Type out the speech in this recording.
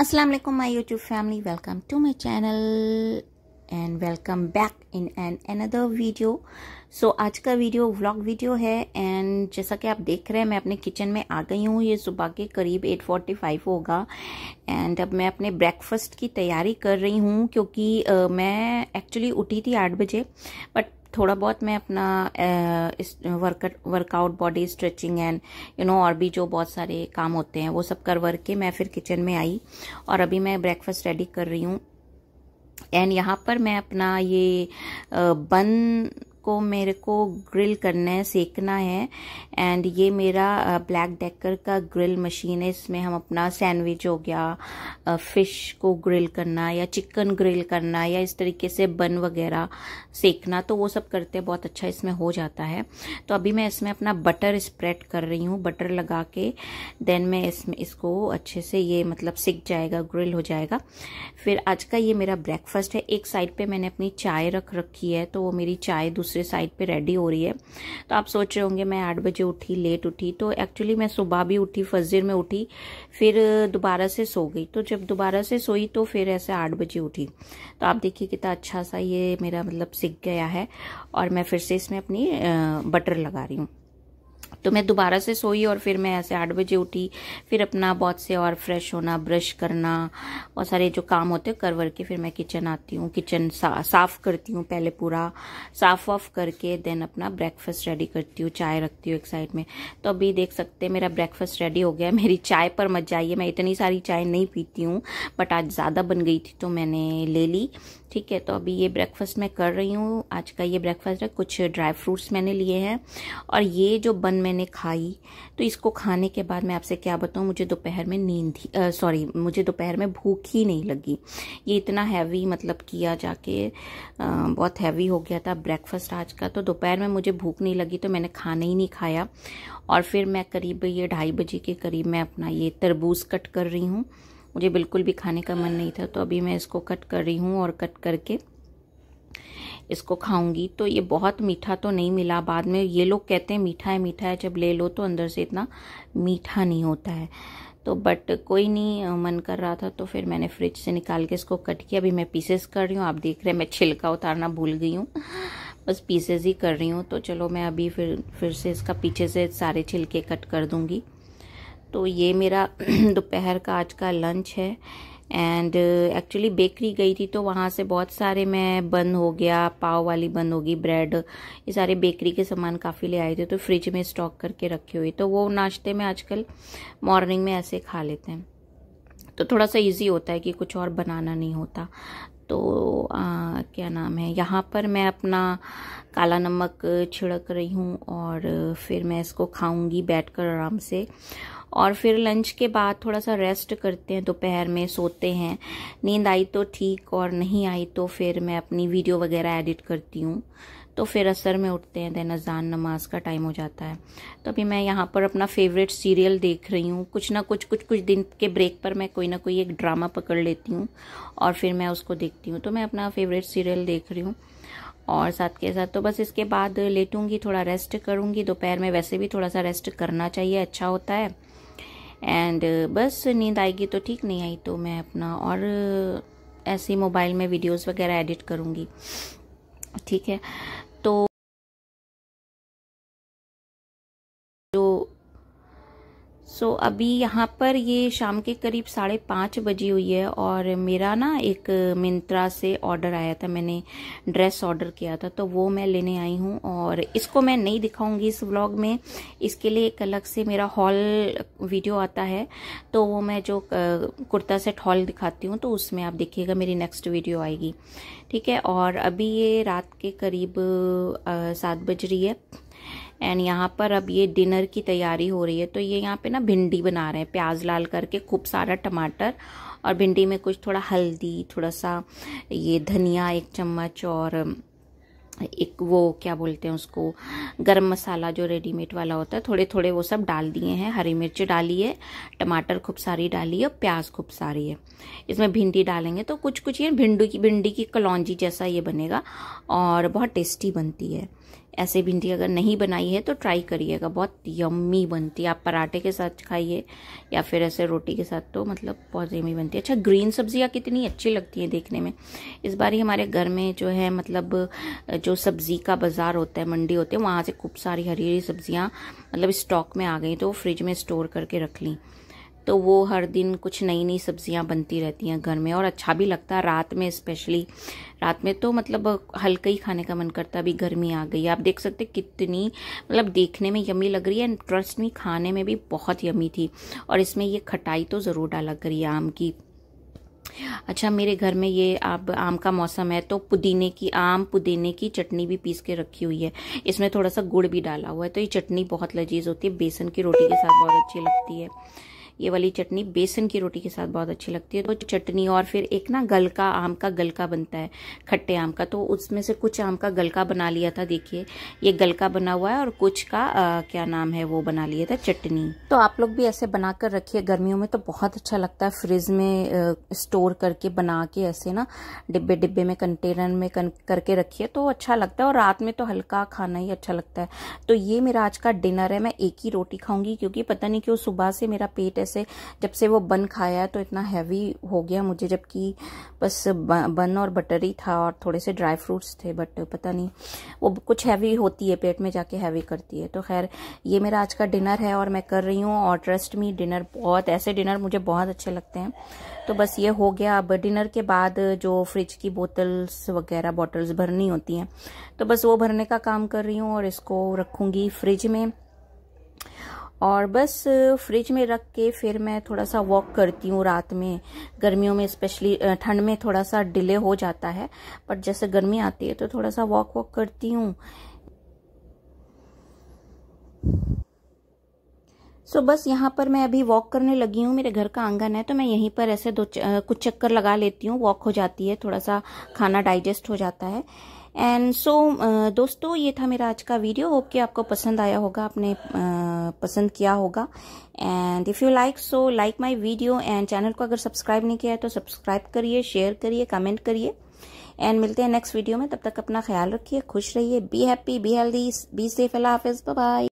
Aslam my YouTube YouTube family welcome to my channel and welcome back in an another video so आज का video vlog video है and जैसा कि आप देख रहे हैं मैं अपने किचन में आ गई हूँ ये सुबह के करीब 8:45 होगा एंड अब मैं अपने ब्रेकफास्ट की तैयारी कर रही हूँ क्योंकि uh, मैं एक्चुअली उठी थी आठ बजे बट थोड़ा बहुत मैं अपना work workout body stretching and you know और भी जो बहुत सारे काम होते हैं वो सब करवर के मैं फिर किचन में आई और अभी मैं ब्रेकफास्ट रेडी कर रही हूँ एंड यहाँ पर मैं अपना ये बन को मेरे को ग्रिल करना है सेकना है एंड ये मेरा ब्लैक डेकर का ग्रिल मशीन है इसमें हम अपना सैंडविच हो गया फ़िश को ग्रिल करना या चिकन ग्रिल करना या इस तरीके से बन वगैरह सेकना तो वो सब करते बहुत अच्छा इसमें हो जाता है तो अभी मैं इसमें अपना बटर स्प्रेड कर रही हूँ बटर लगा के देन मैं इसमें इसको अच्छे से ये मतलब सिक जाएगा ग्रिल हो जाएगा फिर आज का ये मेरा ब्रेकफास्ट है एक साइड पर मैंने अपनी चाय रख रखी है तो वो मेरी चाय दूसरी दूसरे साइड पे रेडी हो रही है तो आप सोच रहे होंगे मैं आठ बजे उठी लेट उठी तो एक्चुअली मैं सुबह भी उठी फजर में उठी फिर दोबारा से सो गई तो जब दोबारा से सोई तो फिर ऐसे आठ बजे उठी तो आप देखिए कितना अच्छा सा ये मेरा मतलब सीख गया है और मैं फिर से इसमें अपनी बटर लगा रही हूँ तो मैं दोबारा से सोई और फिर मैं ऐसे आठ बजे उठी फिर अपना बहुत से और फ्रेश होना ब्रश करना और सारे जो काम होते हैं कर वर के फिर मैं किचन आती हूँ किचन सा, साफ़ करती हूँ पहले पूरा साफ़ ऑफ करके देन अपना ब्रेकफास्ट रेडी करती हूँ चाय रखती हूँ एक साइड में तो अभी देख सकते हैं मेरा ब्रेकफास्ट रेडी हो गया मेरी चाय पर मत जाइए मैं इतनी सारी चाय नहीं पीती हूँ बट आज ज़्यादा बन गई थी तो मैंने ले ली ठीक है तो अभी ये ब्रेकफास्ट मैं कर रही हूँ आज का ये ब्रेकफास्ट है कुछ ड्राई फ्रूट्स मैंने लिए हैं और ये जो बन मैंने खाई तो इसको खाने के बाद मैं आपसे क्या बताऊँ मुझे दोपहर में नींद ही सॉरी मुझे दोपहर में भूख ही नहीं लगी ये इतना हैवी मतलब किया जाके आ, बहुत हैवी हो गया था ब्रेकफास्ट आज का तो दोपहर में मुझे भूख नहीं लगी तो मैंने खाना ही नहीं खाया और फिर मैं करीब ये ढाई बजे के करीब मैं अपना ये तरबूज कट कर रही हूँ मुझे बिल्कुल भी खाने का मन नहीं था तो अभी मैं इसको कट कर रही हूँ और कट करके इसको खाऊंगी तो ये बहुत मीठा तो नहीं मिला बाद में ये लोग कहते हैं मीठा है मीठा है जब ले लो तो अंदर से इतना मीठा नहीं होता है तो बट कोई नहीं मन कर रहा था तो फिर मैंने फ्रिज से निकाल के इसको कट किया अभी मैं पीसेस कर रही हूँ आप देख रहे हैं मैं छिलका उतारना भूल गई हूँ बस पीसेस ही कर रही हूँ तो चलो मैं अभी फिर फिर से इसका पीछे से सारे छिलके कट कर दूँगी तो ये मेरा दोपहर का आज का लंच है एंड एक्चुअली बेकरी गई थी तो वहाँ से बहुत सारे मैं बंद हो गया पाव वाली बंद होगी ब्रेड ये सारे बेकरी के सामान काफ़ी ले आए थे तो फ्रिज में स्टॉक करके रखे हुए तो वो नाश्ते में आजकल मॉर्निंग में ऐसे खा लेते हैं तो थोड़ा सा इजी होता है कि कुछ और बनाना नहीं होता तो आ, क्या नाम है यहाँ पर मैं अपना काला नमक छिड़क रही हूँ और फिर मैं इसको खाऊँगी बैठ आराम से और फिर लंच के बाद थोड़ा सा रेस्ट करते हैं दोपहर में सोते हैं नींद आई तो ठीक और नहीं आई तो फिर मैं अपनी वीडियो वगैरह एडिट करती हूँ तो फिर असर में उठते हैं देन अजान नमाज का टाइम हो जाता है तो अभी मैं यहाँ पर अपना फेवरेट सीरियल देख रही हूँ कुछ ना कुछ कुछ कुछ दिन के ब्रेक पर मैं कोई ना कोई एक ड्रामा पकड़ लेती हूँ और फिर मैं उसको देखती हूँ तो मैं अपना फेवरेट सीरियल देख रही हूँ और साथ के साथ तो बस इसके बाद लेटूंगी थोड़ा रेस्ट करूँगी दोपहर में वैसे भी थोड़ा सा रेस्ट करना चाहिए अच्छा होता है एंड uh, बस नींद आएगी तो ठीक नहीं आई तो मैं अपना और uh, ऐसे मोबाइल में वीडियोस वगैरह एडिट करूँगी ठीक है सो so, अभी यहाँ पर ये शाम के करीब साढ़े पाँच बजी हुई है और मेरा ना एक मिंत्रा से ऑर्डर आया था मैंने ड्रेस ऑर्डर किया था तो वो मैं लेने आई हूँ और इसको मैं नहीं दिखाऊंगी इस व्लॉग में इसके लिए एक अलग से मेरा हॉल वीडियो आता है तो वो मैं जो कुर्ता सेट हॉल दिखाती हूँ तो उसमें आप देखिएगा मेरी नेक्स्ट वीडियो आएगी ठीक है और अभी ये रात के करीब सात बज रही है एंड यहाँ पर अब ये डिनर की तैयारी हो रही है तो ये यहाँ पे ना भिंडी बना रहे हैं प्याज लाल करके खूब सारा टमाटर और भिंडी में कुछ थोड़ा हल्दी थोड़ा सा ये धनिया एक चम्मच और एक वो क्या बोलते हैं उसको गरम मसाला जो रेडीमेड वाला होता है थोड़े थोड़े वो सब डाल दिए हैं हरी मिर्च डाली है टमाटर खूब सारी डाली है और प्याज खूब सारी है इसमें भिंडी डालेंगे तो कुछ कुछ ये भिंडी की भिंडी की कलौजी जैसा ये बनेगा और बहुत टेस्टी बनती है ऐसे भिंडी अगर नहीं बनाई है तो ट्राई करिएगा बहुत यम्मी बनती है आप पराठे के साथ खाइए या फिर ऐसे रोटी के साथ तो मतलब बहुत यम्मी बनती है अच्छा ग्रीन सब्जियाँ कितनी अच्छी लगती हैं देखने में इस बार ही हमारे घर में जो है मतलब जो सब्ज़ी का बाज़ार होता है मंडी होती है वहाँ से खूब सारी हरी हरी सब्ज़ियाँ मतलब स्टॉक में आ गई तो फ्रिज में स्टोर करके रख लीं तो वो हर दिन कुछ नई नई सब्जियां बनती रहती हैं घर में और अच्छा भी लगता है रात में स्पेशली रात में तो मतलब हल्का ही खाने का मन करता है अभी गर्मी आ गई आप देख सकते कितनी मतलब देखने में यमी लग रही है एंड ट्रस्ट में खाने में भी बहुत यमी थी और इसमें ये खटाई तो ज़रूर डाला करिए आम की अच्छा मेरे घर में ये अब आम का मौसम है तो पुदीने की आम पुदीने की चटनी भी पीस के रखी हुई है इसमें थोड़ा सा गुड़ भी डाला हुआ है तो ये चटनी बहुत लजीज होती है बेसन की रोटी के साथ बहुत अच्छी लगती है ये वाली चटनी बेसन की रोटी के साथ बहुत अच्छी लगती है तो चटनी और फिर एक ना गलका आम का गलका बनता है खट्टे आम का तो उसमें से कुछ आम का गलका बना लिया था देखिए ये गलका बना हुआ है और कुछ का आ, क्या नाम है वो बना लिया था चटनी तो आप लोग भी ऐसे बना कर रखिए गर्मियों में तो बहुत अच्छा लगता है फ्रिज में आ, स्टोर करके बना के ऐसे ना डिब्बे डिब्बे में कंटेनर में कन, करके रखिए तो अच्छा लगता है और रात में तो हल्का खाना ही अच्छा लगता है तो ये मेरा आज का डिनर है मैं एक ही रोटी खाऊंगी क्योंकि पता नहीं क्यों सुबह से मेरा पेट वैसे जब से वो बन खाया तो इतना हैवी हो गया मुझे जबकि बस बन और बटर ही था और थोड़े से ड्राई फ्रूट्स थे बट पता नहीं वो कुछ हैवी होती है पेट में जाके हैवी करती है तो खैर ये मेरा आज का डिनर है और मैं कर रही हूँ और ट्रस्ट मी डिनर बहुत ऐसे डिनर मुझे बहुत अच्छे लगते हैं तो बस ये हो गया अब डिनर के बाद जो फ्रिज की बोतल्स वगैरह बॉटल्स भरनी होती हैं तो बस वो भरने का काम कर रही हूँ और इसको रखूँगी फ्रिज में और बस फ्रिज में रख के फिर मैं थोड़ा सा वॉक करती हूँ रात में गर्मियों में स्पेशली ठंड में थोड़ा सा डिले हो जाता है पर जैसे गर्मी आती है तो थोड़ा सा वॉक वॉक करती हूँ सो so, बस यहाँ पर मैं अभी वॉक करने लगी हूँ मेरे घर का आंगन है तो मैं यहीं पर ऐसे दो कुछ चक्कर लगा लेती हूँ वॉक हो जाती है थोड़ा सा खाना डाइजेस्ट हो जाता है एंड सो so, uh, दोस्तों ये था मेरा आज का वीडियो होप कि आपको पसंद आया होगा आपने uh, पसंद किया होगा and if you like so like my video and channel को अगर सब्सक्राइब नहीं किया है तो सब्सक्राइब करिए शेयर करिए कमेंट करिए एंड मिलते हैं नेक्स्ट वीडियो में तब तक अपना ख्याल रखिए खुश रहिए be happy be healthy be safe अल्लाह हाफिज़ बाय